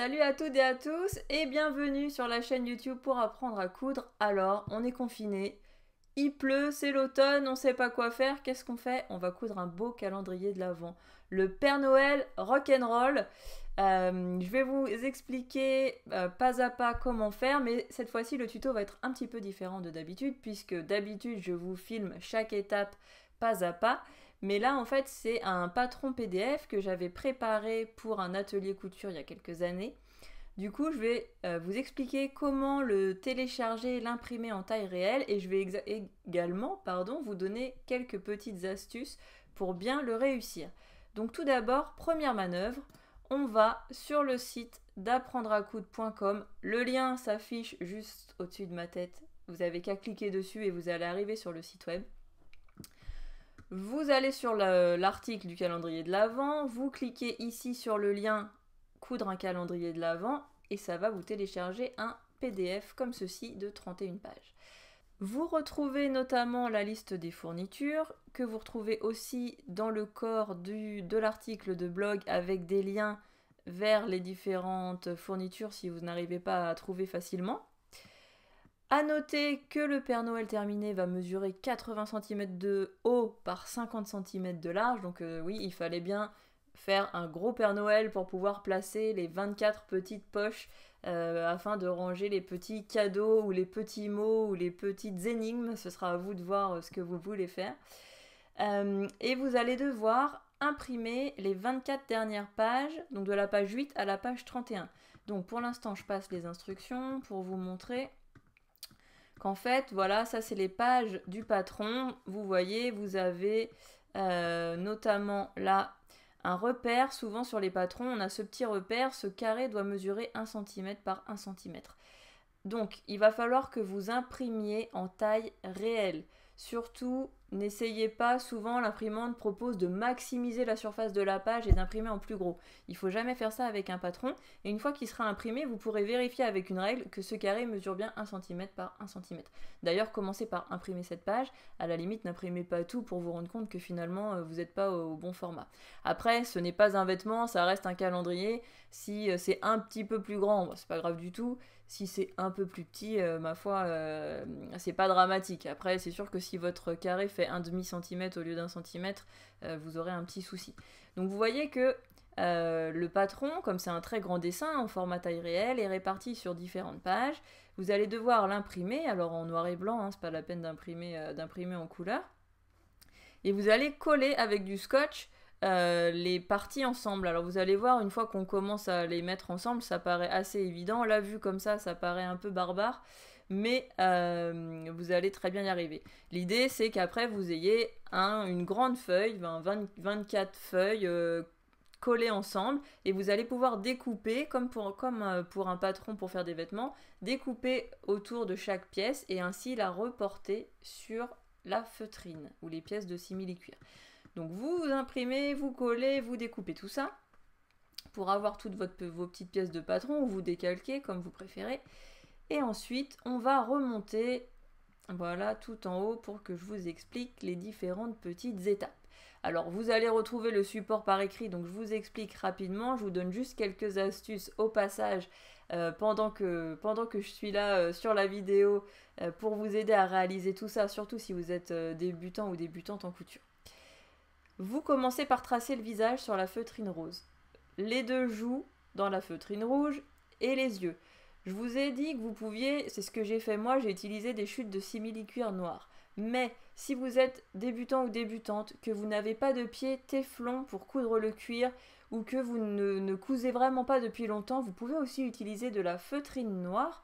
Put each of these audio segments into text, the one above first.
Salut à toutes et à tous et bienvenue sur la chaîne YouTube pour apprendre à coudre. Alors, on est confiné, il pleut, c'est l'automne, on sait pas quoi faire, qu'est-ce qu'on fait On va coudre un beau calendrier de l'Avent. Le Père Noël rock'n'roll. Euh, je vais vous expliquer euh, pas à pas comment faire, mais cette fois-ci le tuto va être un petit peu différent de d'habitude puisque d'habitude je vous filme chaque étape pas à pas. Mais là, en fait, c'est un patron PDF que j'avais préparé pour un atelier couture il y a quelques années. Du coup, je vais euh, vous expliquer comment le télécharger et l'imprimer en taille réelle et je vais également pardon, vous donner quelques petites astuces pour bien le réussir. Donc tout d'abord, première manœuvre, on va sur le site d'apprendreacoud.com. Le lien s'affiche juste au-dessus de ma tête. Vous avez qu'à cliquer dessus et vous allez arriver sur le site web. Vous allez sur l'article du calendrier de l'Avent, vous cliquez ici sur le lien Coudre un calendrier de l'Avent et ça va vous télécharger un PDF comme ceci de 31 pages. Vous retrouvez notamment la liste des fournitures que vous retrouvez aussi dans le corps du, de l'article de blog avec des liens vers les différentes fournitures si vous n'arrivez pas à trouver facilement. À noter que le Père Noël terminé va mesurer 80 cm de haut par 50 cm de large, donc euh, oui, il fallait bien faire un gros Père Noël pour pouvoir placer les 24 petites poches euh, afin de ranger les petits cadeaux ou les petits mots ou les petites énigmes. Ce sera à vous de voir euh, ce que vous voulez faire. et vous allez devoir imprimer les 24 dernières pages, donc de la page 8 à la page 31. Donc pour l'instant, je passe les instructions pour vous montrer en fait, voilà, ça c'est les pages du patron. Vous voyez, vous avez euh, notamment là un repère. Souvent sur les patrons, on a ce petit repère. Ce carré doit mesurer 1 cm par 1 cm. Donc, il va falloir que vous imprimiez en taille réelle. Surtout N'essayez pas, souvent l'imprimante propose de maximiser la surface de la page et d'imprimer en plus gros. Il faut jamais faire ça avec un patron et une fois qu'il sera imprimé, vous pourrez vérifier avec une règle que ce carré mesure bien 1 cm par 1 cm. D'ailleurs, commencez par imprimer cette page, à la limite n'imprimez pas tout pour vous rendre compte que finalement euh, vous n'êtes pas au bon format. Après, ce n'est pas un vêtement, ça reste un calendrier. Si euh, c'est un petit peu plus grand, c'est pas grave du tout. Si c'est un peu plus petit, euh, ma foi, euh, c'est pas dramatique. Après, c'est sûr que si votre carré fait un demi centimètre au lieu d'un centimètre, euh, vous aurez un petit souci. Donc vous voyez que le patron, comme c'est un très grand dessin en format taille réelle, est réparti sur différentes pages. Vous allez devoir l'imprimer, alors en noir et blanc, hein, c'est pas la peine d'imprimer en couleur. Et vous allez coller avec du scotch euh, les parties ensemble. Alors vous allez voir, une fois qu'on commence à les mettre ensemble, ça paraît assez évident. la vue comme ça, ça paraît un peu barbare, mais euh, vous allez très bien y arriver. L'idée, c'est qu'après, vous ayez une grande feuille, 24 ben, feuilles. Euh, collées ensemble et vous allez pouvoir découper comme pour, comme pour un patron pour faire des vêtements, découper autour de chaque pièce et ainsi la reporter sur la feutrine ou les pièces de simili-cuir. Donc vous, imprimez, vous collez, vous découpez tout ça pour avoir toutes vos petites pièces de patron ou vous décalquez comme vous préférez. Et ensuite, on va remonter voilà tout en haut pour que je vous explique les différentes petites étapes. Alors vous allez retrouver le support par écrit, donc je vous explique rapidement, je vous donne juste quelques astuces au passage euh, pendant, que, pendant, que, je suis là euh, sur la vidéo euh, pour vous aider à réaliser tout ça, surtout si vous êtes débutant ou débutante en couture. Vous commencez par tracer le visage sur la feutrine rose. Les deux joues dans la feutrine rouge et les yeux. Je vous ai dit que vous pouviez, c'est ce que j'ai fait moi, j'ai utilisé des chutes de simili-cuir noir. Mais si vous êtes débutant ou débutante, que vous n'avez pas de pied téflon pour coudre le cuir ou que vous ne, cousez vraiment pas depuis longtemps, vous pouvez aussi utiliser de la feutrine noire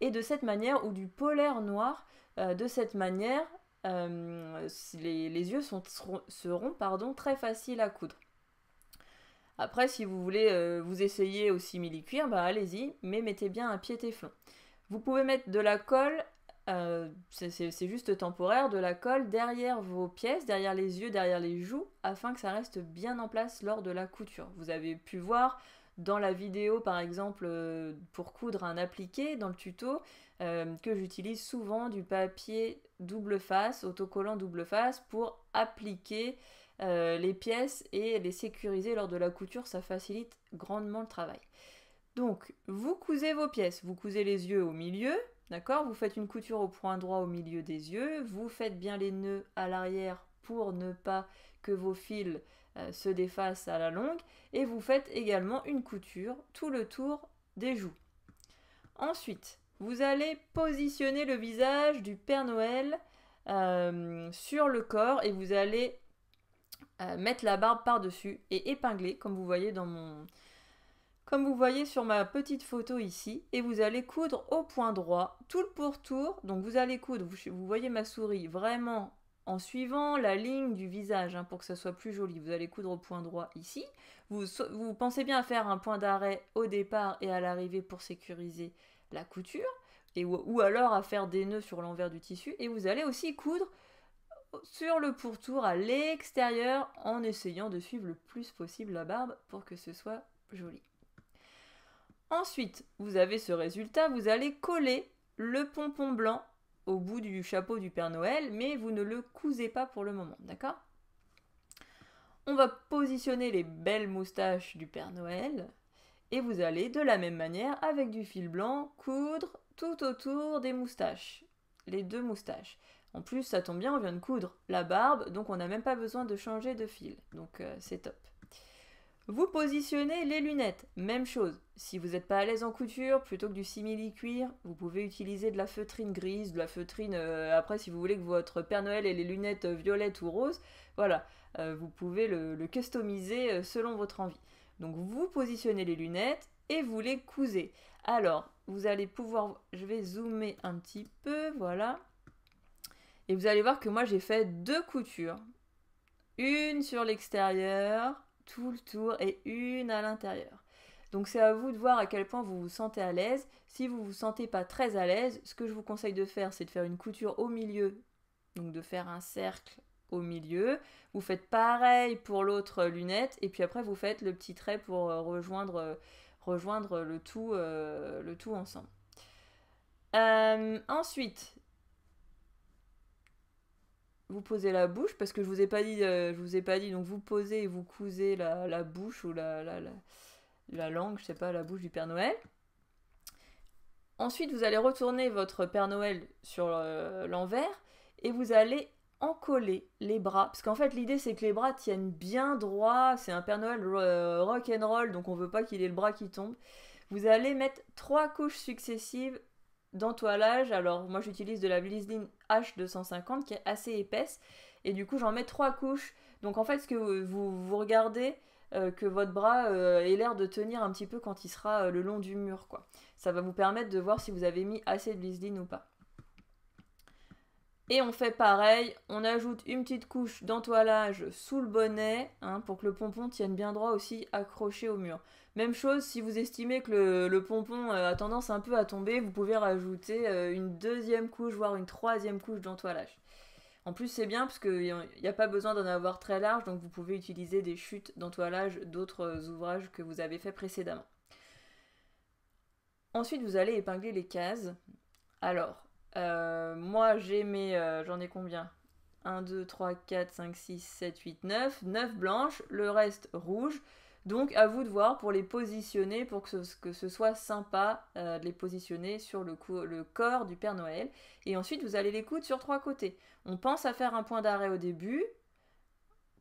et de cette manière ou du polaire noir. Euh, de cette manière, euh, les, yeux sont, seront, pardon, très faciles à coudre. Après, si vous voulez euh, vous essayer au simili-cuir, bah, allez-y, mais mettez bien un pied téflon. Vous pouvez mettre de la colle, euh, c'est juste temporaire, de la colle derrière vos pièces, derrière les yeux, derrière les joues, afin que ça reste bien en place lors de la couture. Vous avez pu voir dans la vidéo, par exemple, euh, pour coudre un appliqué, dans le tuto, euh, que j'utilise souvent du papier double face, autocollant double face, pour appliquer euh, les pièces et les sécuriser lors de la couture. Ça facilite grandement le travail. Donc, vous cousez vos pièces, vous cousez les yeux au milieu, d'accord Vous faites une couture au point droit au milieu des yeux, vous faites bien les nœuds à l'arrière pour ne pas que vos fils euh, se déface à la longue et vous faites également une couture tout le tour des joues. Ensuite, vous allez positionner le visage du Père Noël euh, sur le corps et vous allez euh, mettre la barbe par-dessus et épingler comme vous voyez dans mon comme vous voyez sur ma petite photo ici et vous allez coudre au point droit tout le pourtour donc vous allez coudre vous voyez ma souris vraiment en suivant la ligne du visage hein, pour que ça soit plus joli. Vous allez coudre au point droit ici. Vous, pensez bien à faire un point d'arrêt au départ et à l'arrivée pour sécuriser la couture, et, ou, ou alors à faire des nœuds sur l'envers du tissu. Et vous allez aussi coudre sur le pourtour à l'extérieur en essayant de suivre le plus possible la barbe pour que ce soit joli. Ensuite, vous avez ce résultat, vous allez coller le pompon blanc bout du chapeau du Père Noël, mais vous ne le cousez pas pour le moment, d'accord On va positionner les belles moustaches du Père Noël, et vous allez de la même manière, avec du fil blanc, coudre tout autour des moustaches, les deux moustaches. En plus, ça tombe bien, on vient de coudre la barbe, donc on n'a même pas besoin de changer de fil, donc euh, c'est top. Vous positionnez les lunettes, même chose. Si vous n'êtes pas à l'aise en couture, plutôt que du simili cuir, vous pouvez utiliser de la feutrine grise, de la feutrine. Euh, après, si vous voulez que votre Père Noël ait les lunettes euh, violettes ou roses, voilà, euh, vous pouvez le, le customiser selon votre envie. Donc vous positionnez les lunettes et vous les cousez. Alors, vous allez pouvoir. Je vais zoomer un petit peu, voilà. Et vous allez voir que moi j'ai fait deux coutures. Une sur l'extérieur tout le tour et une à l'intérieur. Donc c'est à vous de voir à quel point vous vous sentez à l'aise. Si vous vous sentez pas très à l'aise, ce que je vous conseille de faire, c'est de faire une couture au milieu, donc de faire un cercle au milieu. Vous faites pareil pour l'autre lunette et puis après vous faites le petit trait pour euh, rejoindre, euh, rejoindre le, tout, euh, le tout ensemble. ensuite, vous posez la bouche, parce que je vous ai pas dit, euh, je vous ai pas dit, donc vous posez et vous cousez la, bouche ou la, la, langue, je sais pas, la bouche du Père Noël. Ensuite, vous allez retourner votre Père Noël sur euh, l'envers et vous allez encoller les bras. Parce qu'en fait, l'idée, c'est que les bras tiennent bien droit. C'est un Père Noël euh, rock and roll, donc on veut pas qu'il ait le bras qui tombe. Vous allez mettre trois couches successives d'entoilage, Alors moi j'utilise de la Blizzlin H250 qui est assez épaisse et du coup j'en mets trois couches. Donc en fait ce que vous, vous regardez euh, que votre bras euh, ait l'air de tenir un petit peu quand il sera euh, le long du mur quoi. Ça va vous permettre de voir si vous avez mis assez de Blizzlin ou pas. Et on fait pareil, on ajoute une petite couche d'entoilage sous le bonnet hein, pour que le pompon tienne bien droit aussi accroché au mur. Même chose, si vous estimez que le, le pompon euh, a tendance un peu à tomber, vous pouvez rajouter euh, une deuxième couche, voire une troisième couche d'entoilage. En plus, c'est bien parce qu'il n'y a pas besoin d'en avoir très large, donc vous pouvez utiliser des chutes d'entoilage d'autres euh, ouvrages que vous avez fait précédemment. Ensuite, vous allez épingler les cases. Alors, euh, moi, j'ai mes. Euh, j'en ai combien 1, 2, 3, 4, 5, 6, 7, 8, 9. 9 blanches, le reste rouge. Donc, à vous de voir pour les positionner, pour que ce, soit sympa euh, de les positionner sur le, le, corps du Père Noël. Et ensuite, vous allez les coudre sur trois côtés. On pense à faire un point d'arrêt au début.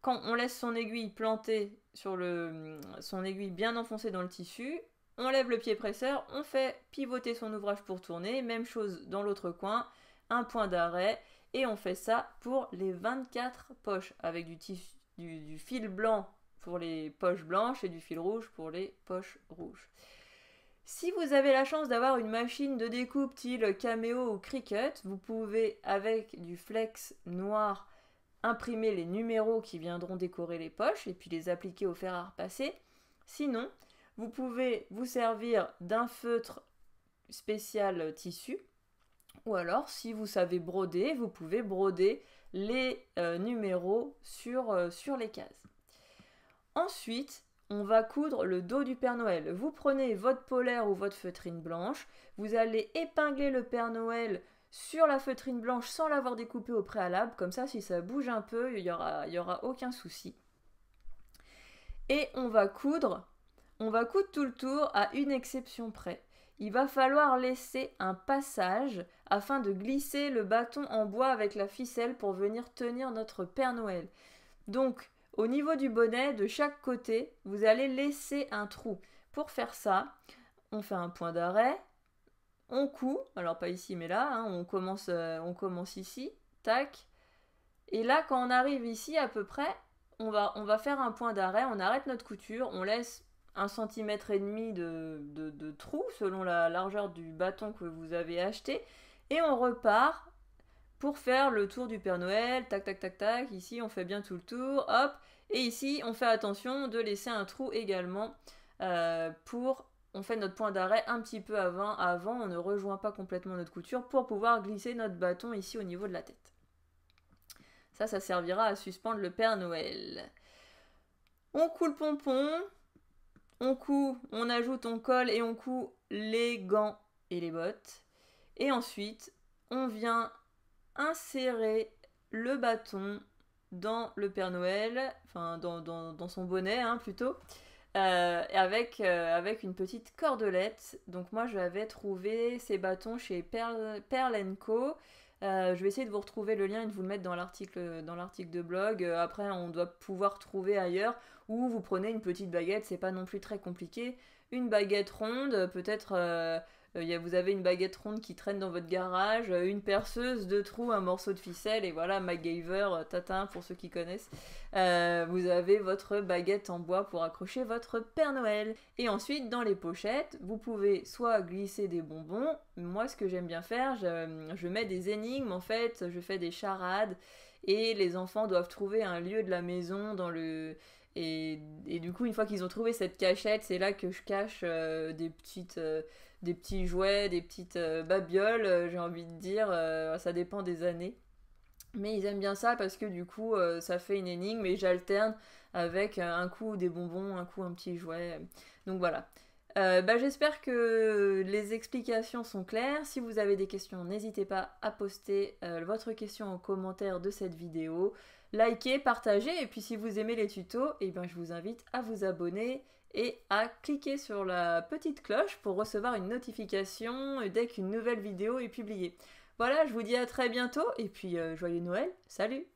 Quand on laisse son aiguille plantée sur le, son aiguille bien enfoncée dans le tissu, on lève le pied presseur, on fait pivoter son ouvrage pour tourner, même chose dans l'autre coin, un point d'arrêt, et on fait ça pour les 24 poches avec du, fil blanc pour les poches blanches et du fil rouge pour les poches rouges. Si vous avez la chance d'avoir une machine de découpe type Cameo ou Cricut, vous pouvez avec du flex noir imprimer les numéros qui viendront décorer les poches et puis les appliquer au fer à repasser. Sinon, vous pouvez vous servir d'un feutre spécial tissu. Ou alors, si vous savez broder, vous pouvez broder les euh, numéros euh, sur, les cases. Ensuite, on va coudre le dos du Père Noël. Vous prenez votre polaire ou votre feutrine blanche, vous allez épingler le Père Noël sur la feutrine blanche sans l'avoir découpé au préalable, comme ça si ça bouge un peu, il n'y y aura aucun souci. Et on va coudre on va coudre tout le tour à une exception près. Il va falloir laisser un passage afin de glisser le bâton en bois avec la ficelle pour venir tenir notre Père Noël. Donc, au niveau du bonnet, de chaque côté, vous allez laisser un trou. Pour faire ça, on fait un point d'arrêt, on coud, alors pas ici mais là, hein, on, commence, euh, on commence ici, tac. Et là, quand on arrive ici à peu près, on va, on va faire un point d'arrêt, on arrête notre couture, on laisse un centimètre et demi de, de, trou selon la largeur du bâton que vous avez acheté. Et on repart pour faire le tour du Père Noël. Tac, tac, tac, tac. Ici, on fait bien tout le tour. Hop. Et ici, on fait attention de laisser un trou également euh, pour... On fait notre point d'arrêt un petit peu avant, avant, on ne rejoint pas complètement notre couture pour pouvoir glisser notre bâton ici au niveau de la tête. Ça, ça servira à suspendre le Père Noël. On coule pompon, on coud, on ajoute, on colle et on coud les gants et les bottes. Et ensuite, on vient insérer le bâton dans le Père Noël, enfin dans, son bonnet hein, plutôt, euh, euh, avec, une petite cordelette. Donc moi j'avais trouvé ces bâtons chez Perl, Co. Euh, je vais essayer de vous retrouver le lien et de vous le mettre dans l'article de blog. après on doit pouvoir trouver ailleurs ou vous prenez une petite baguette, c'est pas non plus très compliqué. Une baguette ronde, peut-être euh, vous avez une baguette ronde qui traîne dans votre garage, euh, une perceuse, deux trous, un morceau de ficelle, et voilà, MacGyver, euh, Tatin pour ceux qui connaissent. vous avez votre baguette en bois pour accrocher votre Père Noël. Et ensuite, dans les pochettes, vous pouvez soit glisser des bonbons, moi ce que j'aime bien faire, je mets des énigmes en fait, je fais des charades, et les enfants doivent trouver un lieu de la maison dans le et, du coup, une fois qu'ils ont trouvé cette cachette, c'est là que je cache euh, euh, des, petits jouets, des petites euh, babioles, j'ai envie de dire. ça dépend des années. Mais ils aiment bien ça parce que du coup, ça fait une énigme et j'alterne avec un coup des bonbons, un coup un petit jouet. Donc voilà. Euh, bah, j'espère que les explications sont claires. Si vous avez des questions, n'hésitez pas à poster euh, votre question en commentaire de cette vidéo. Likez, partagez et puis si vous aimez les tutos, eh ben, je vous invite à vous abonner et à cliquer sur la petite cloche pour recevoir une notification dès qu'une nouvelle vidéo est publiée. Voilà, je vous dis à très bientôt et puis euh, joyeux Noël, salut